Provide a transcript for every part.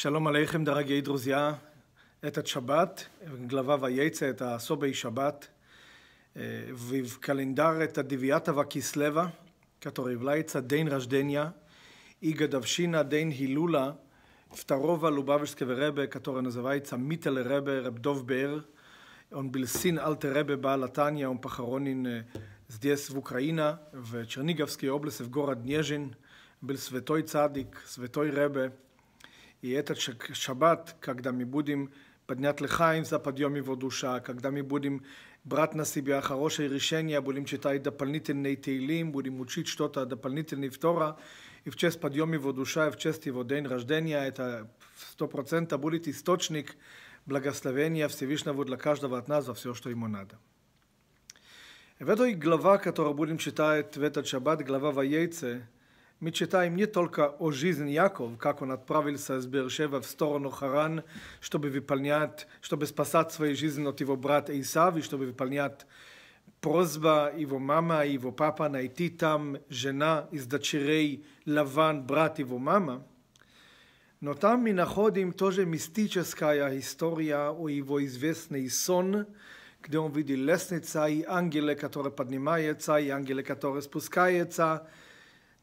שלום עליכם דרג יאי דרוזיה, את השבת, גלבה וייצא את הסובי שבת, אה, ובקלנדר את הדיביאטה וכיסלבה, כתוריב לייצא דין רשדניה, איגא דבשינה דין הילולה, פטרובה לובבישקה ורבה, כתורן הזווייצא מיטל רבה, רב דוב באר, он был сын Альте Ребе Баалатания, он похоронен здесь, в Украине, в Черниговской области, в город Нежин, был И этот шаббат, когда мы будем поднять лихаем за подъем его душа, когда мы будем брать на себя хорошее решение, будем читать дополнительные тейлим, будем учить что-то дополнительное в Тора, и в честь подъема его душа, и в честь его день рождения, это сто процентов будет источник благословения Всевышнего для каждого от нас за все, что ему надо. В этой глава, которую будем читать в этот шаббат, глава Ваейце, ми читаем не только о жизни Яков, как он отправился из Бершева в сторону Харан, чтобы выполнять, чтобы спасать своей жизни от его брата Исав, и чтобы выполнять просьба его мама и его папа найти там жена из дочерей Лаван, брат его мама. Но там мы находим тоже мистическая история о его известный сон, где он видел лестница и ангелы, которые поднимаются, и ангелы, которые спускаются,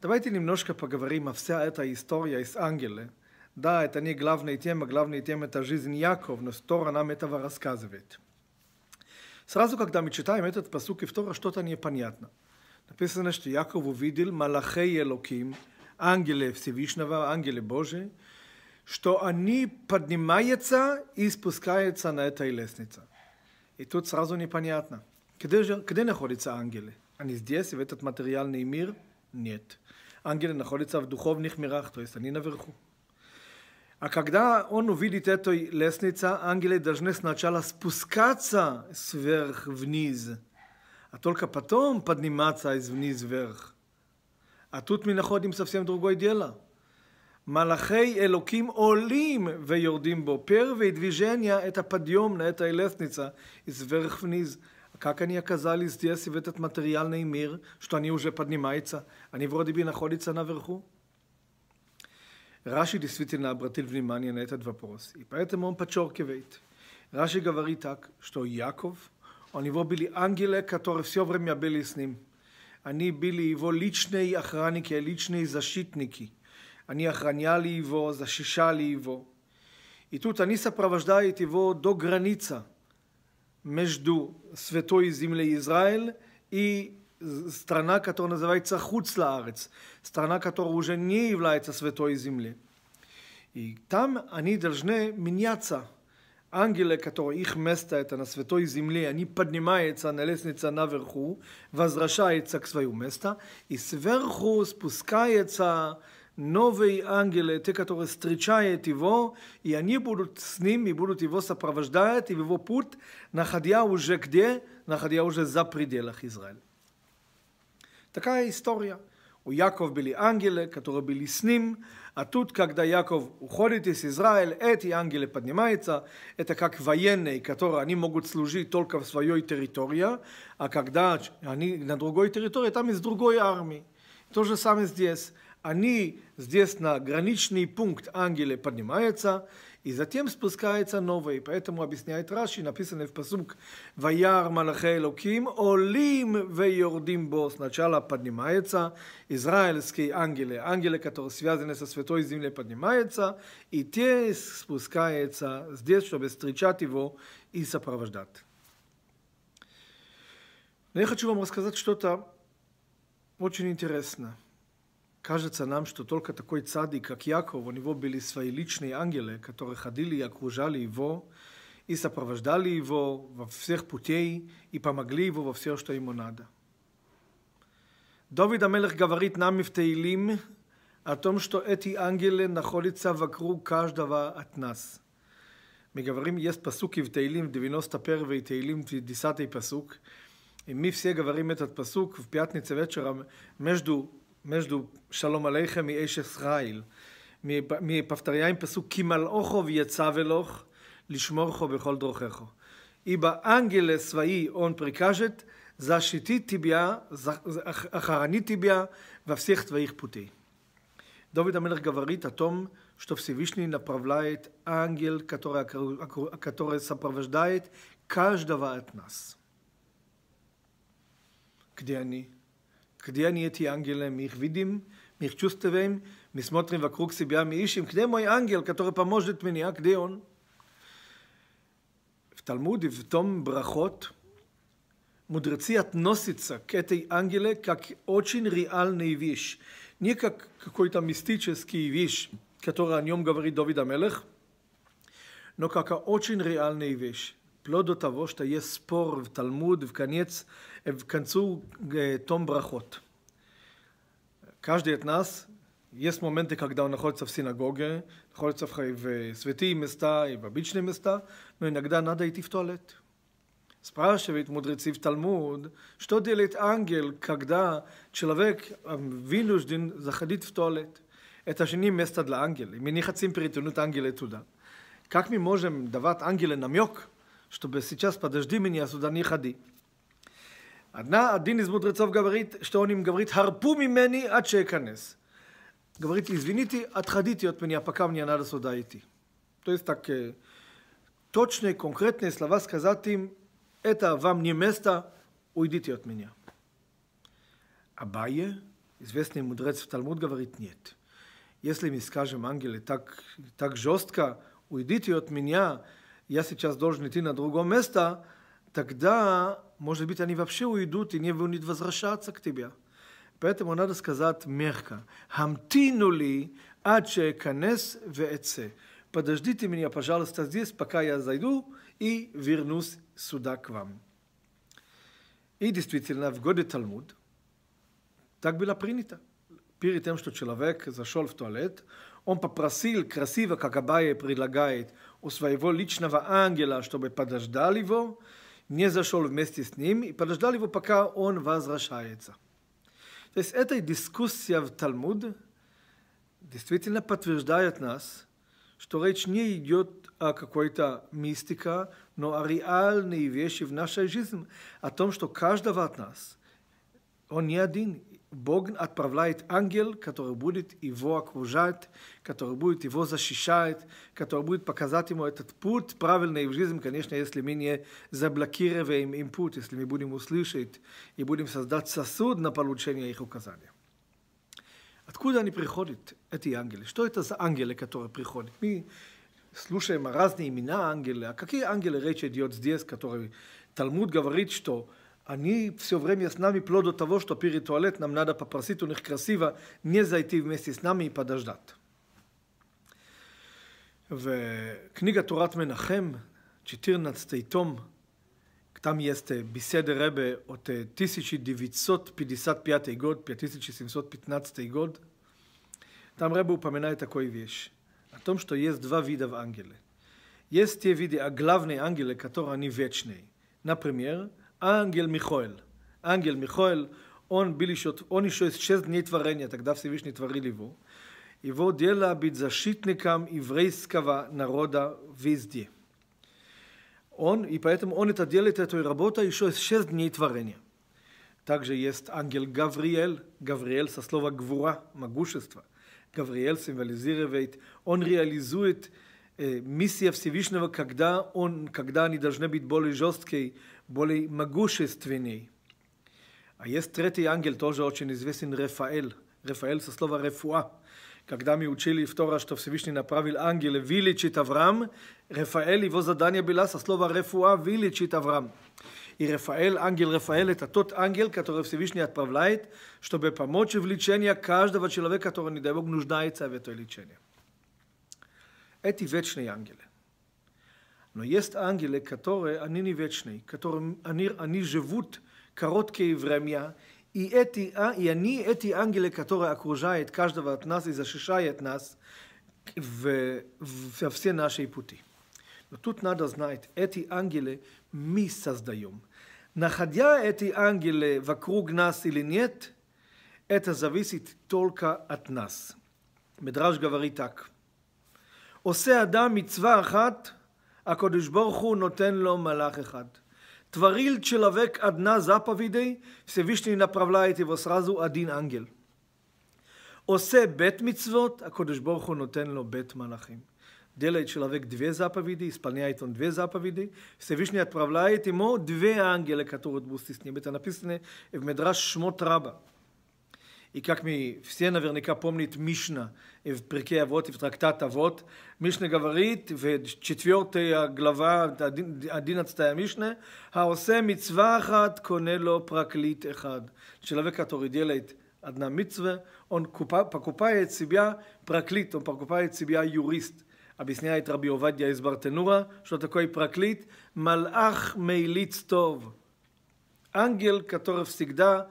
Давайте немножко поговорим о вся эта история из Ангела. Да, это не главная тема, главная тема это жизнь Яков, но Тора нам этого рассказывает. Сразу, когда мы читаем этот посук и Тора, что-то непонятно. Написано, что Яков увидел Малахей Элоким, ангелы Всевышнего, ангелы Божии, что они поднимаются и спускаются на этой лестнице. И тут сразу непонятно, где, же, где находятся ангелы? Они здесь, в этот материальный мир? Нет. Angeln находится в духовных мирах, то есть они наверху. А когда он увидит эту лестницу, ангелы должны сначала спускаться сверх вниз, а только потом подниматься извниз вверх. А тут мы находим совсем другое дело. Малахей Элоким Олим Вейордим Бо. Первое движение – это подъем на этой лестнице сверх вниз – Как они оказались здесь, в этот материальный мир, что они уже поднимаются? Они вроде бы находятся наверху. Раши действительно обратил внимание на этот вопрос, и поэтому он подчеркивает. Раши говорит так, что Яков, у него были ангелы, которые все время были с ним. Они были его личные охранники, личные защитники. Они охраняли его, защищали его. И тут они сопровождают его до границы – между святой землей Израиль и страна, которая называется Хуцлаарец, страна, которая уже не является святой землей. И там они должны меняться. Ангелы, которые их место это на святой земле, они поднимаются на лестнице наверху, возвращаются к своему месту, и сверху спускается новые ангелы, те, которые встречают его, и они будут с ним, и будут его сопровождать, и в его путь, находя уже где? Находя уже за пределах Израиля. Такая история. У Яков были ангелы, которые были с ним, а тут, когда Яков уходит из Израиля, эти ангелы поднимаются, это как военные, которые они могут служить только в своей территории, а когда они на другой территории, там из другой армии. То же самое здесь. Они здесь на граничный пункт ангелы поднимаются, и затем спускается новый. Поэтому объясняет Раши, написано в посук «Ваяр малахей луким, олим вейордим бо». Сначала поднимается израильские ангелы, ангелы, которые связаны со святой землей, поднимаются, и те спускаются здесь, чтобы встречать его и сопровождать. Но я хочу вам рассказать что-то очень интересное. Кажется нам, что только такой цадик, как Яков, у него были свои личные ангелы, которые ходили и окружали его, и сопровождали его во всех путей, и помогли его во все, что ему надо. Давид Амелех говорит нам в Тейлим, о том, что эти ангелы находятся вокруг каждого от нас. Мы говорим, есть пасуки в Таилим, 91 Таилим, 10 пасук. И мы все говорим этот пасук в пятницу вечером между משדו שלום עליכם מאש ישראל, מפפטריה עם פסוק כי מלאכו ויצא ולוך לשמורכו בכל דרוכך. איבא אנגלה צבאי און פריקשת, פריקז'ת שיטי טיביה, אחרני טיביה ואפסיך צבאיך פותי. דוד המלך גברית, התום שטופסי וישני נפרבלייט, אנגל קטורס הפרוושדאית, קאש דבעת נס. כדי אני. Когда они эти ангелы, мы их видим, мы их чувствуем, мы смотрим вокруг себя, мы ищем, где мой ангел, который поможет мне, а где он? В Талмуде, в том брахот, мудрецы относятся к этой ангеле как очень реальной вещь, не как какой-то мистический вещь, который о нем говорит Давид Амелех, но как очень реальная вещь. פלודו תבוש תהיה ספור ותלמוד וכניץ וכנצו תום брахот. Каждый от нас есть моменты, когда он находится в синагоге, находится в, в святые места и в обычные места, но иногда надо идти в туалет. Спрашивает мудрецы в Талмуд, что делает ангел, когда человек вынужден заходить в туалет? Это же не место для ангела. Мы не хотим перетянуть ангела туда. Как мы можем давать ангеле намек, чтобы сейчас, подожди меня, сюда не ходи. Одна, один из мудрецов говорит, что он им говорит, «Харпу мимени ачеканес». Говорит, извините, отходите от меня, пока мне надо сюда идти. То есть так точные, конкретные слова сказать им, это вам не место, уйдите от меня. Абайе, известный мудрец в Талмуд, говорит, нет. Если мы скажем ангелы так, так жестко, уйдите от меня, я сейчас должен идти на другое место, тогда, может быть, они вообще уйдут и не будут возвращаться к тебе. Поэтому надо сказать мягко. «Хамтину ли адше канес веэце». Подождите меня, пожалуйста, здесь, пока я зайду и вернусь сюда к вам. И действительно, в годы Талмуд так было принято перед тем, что человек зашел в туалет, он попросил красиво, как Абайя предлагает, у своего личного ангела, чтобы подождал его, не зашел вместе с ним и подождал его, пока он возвращается. То есть эта дискуссия в Талмуд действительно подтверждает нас, что речь не идет о какой-то мистике, но о реальной вещи в нашей жизни, о том, что каждого от нас он не один. Бог отправляет ангел, который будет его окружать, который будет его защищать, который будет показать ему этот путь правильный в жизни, конечно, если мы не заблокируем им путь, если мы будем услышать и будем создать сосуд на получение их указания. Откуда они приходят, эти ангелы? Что это за ангелы, которые приходят? Мы слушаем разные имена ангелы. А какие ангелы речь идет здесь, которые Талмуд говорит, что Они все время с нами, вплоть до того, что перед туалет нам надо попросить у них красиво не зайти вместе с нами и подождать. וקניגה תורת מנחם, צ'יטירנצטי תום, там есть беседы Ребе от 1955 год, 1715 год. Там Ребе упоминает такую вещь, о том, что есть два вида в ангеле. Есть те виды, а главные ангелы, которые они вечные. Например, Ангел Михоэль. Ангел Михоэль, он, билишот, он еще из шесть дней творения, тогда Всевышний творил его. Его дело быть защитником еврейского народа везде. Он, и поэтому он это делает, эту работу еще из шесть дней творения. Также есть ангел Гавриэль, Гавриэль со слова «гвура», «могущество». Гавриэль символизирует, он реализует э, миссия Всевышнего, когда, он, когда они должны быть более жесткие, более могущественный. А есть третий ангел, тоже очень известен, Рафаэль. Рафаэль со слова «рефуа». Когда мы учили в Тора, что Всевышний направил ангела вылечит Авраам, Рафаэль, его задание было со слова «рефуа» вылечит Авраам. И Рафаэль, ангел Рафаэль, это тот ангел, который Всевышний отправляет, чтобы помочь в лечении каждого человека, который, не дай Бог, нуждается в этой лечении. Эти вечные ангелы. Но есть ангелы, которые, они не вечные, которые, они, они живут короткие времена, и, эти, и они, эти ангелы, которые окружают каждого от нас и защищают нас в, в, во все наши пути. Но тут надо знать, эти ангелы мы создаем. Находя эти ангелы вокруг нас или нет, это зависит только от нас. Медраж говорит так. עושה אדם מצווה אחת, הקדוש ברוך הוא נותן לו מלאך אחד. Творил человек одна заповедей, Всевышний направляет его сразу один ангел. Осе бет мицвот, а Кодыш Борху нотен ло бет малахим. Делает человек две заповеди, исполняет он две заповеди, Всевышний отправляет ему две ангела, которые будут с ним. Это написано в Медраш Шмот Раба. i как мы все наверняка помнит Мишна в перке Авот и в трактат Авот. Мишна говорит в 4 глава, 11 Мишна, «Хаосе митцва אחת коне לו проклит אחד». Человек, который делает одна митцва, он покупает себя проклит, он покупает себя юрист. Объясняет Раби Овадья из Бартенура, что такое проклит. «Малах мейлиц тов». Ангел, который всегда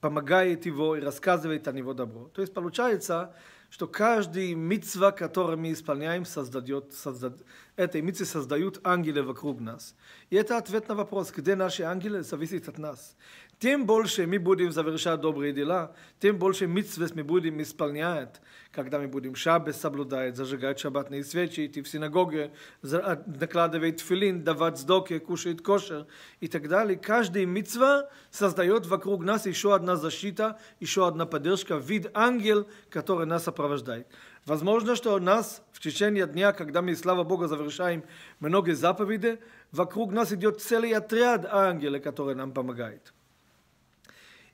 помогает его и рассказывает о него добро. То есть получается, что каждый митцва, который мы исполняем, создает, создает, этой митцы создают ангелы вокруг нас. И это ответ на вопрос, где наши ангелы, зависит от нас. Тем больше мы будем завершать добрые дела, тем больше митцвес мы будем исполнять, когда мы будем шаббе соблюдать, зажигать шаббатные свечи, идти в синагоге, а, накладывать филин, давать сдоки, кушать кошер и так далее. Каждый митцва создает вокруг нас еще одна защита, еще одна поддержка, вид ангел, который нас сопровождает. Возможно, что у нас в течение дня, когда мы, слава Богу, завершаем многие заповеди, вокруг нас идет целый отряд ангелов, который нам помогает.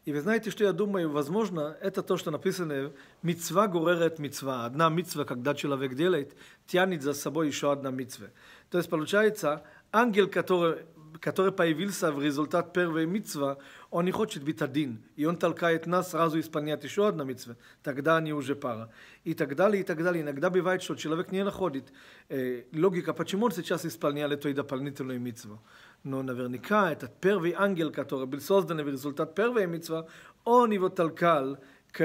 И вы знаете, что я думаю, возможно, это то, что написано, мецва гуререт мецва. Одна мецва, когда человек делает, тянет за собой еще одна мецва. То есть получается, ангел, который который появился в результате первой митцва, он не хочет быть один. И он толкает нас сразу исполнять еще одну митцва. Тогда они уже пара. И так далее, и так далее. Иногда бывает, что человек не находит э, логика, почему он сейчас исполнял эту дополнительную митцву. Но наверняка этот первый ангел, который был создан в результате первой митцвы, он его толкал к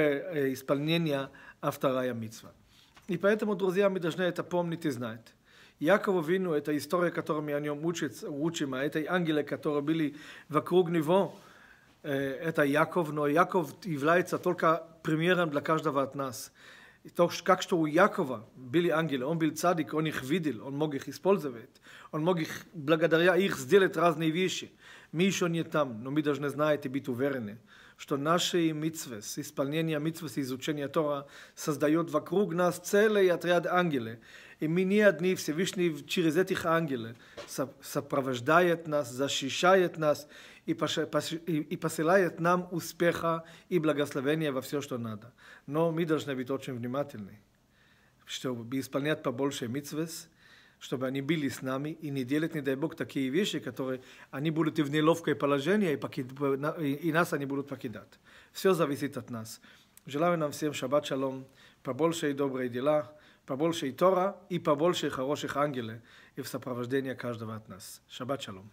исполнению вторая митцва. И поэтому, друзья, мы должны это помнить и знать. Якова Вину, эта история, которыми о нем учится, учим, а этой ангелы, которые были вокруг него, э, это Яков, но Яков является только примером для каждого от нас. И то, как что у Якова были ангелы, он был цадик, он их видел, он мог их использовать, он мог их, благодаря их сделать разные вещи. Мы еще не там, но мы должны знать и быть уверены, что наши митцвес, исполнение митцвес и изучение Тора создает вокруг нас целый отряд ангелы, и именият дни Всевышний через этих ангелов сопровождает нас, защищает нас и, посылает нам успеха и благословения во все, что надо. Но мы должны быть очень внимательны, чтобы исполнять побольше митцвес, чтобы они были с нами и не делать, не дай Бог, такие вещи, которые они будут в неловкое положение, и, покид... и нас они будут покидать. Все зависит от нас. Желаю нам всем шаббат шалом, побольше и добрые дела – побольше и Тора, и побольше хороших ангелов и в сопровождении каждого от нас. Шаббат шалом.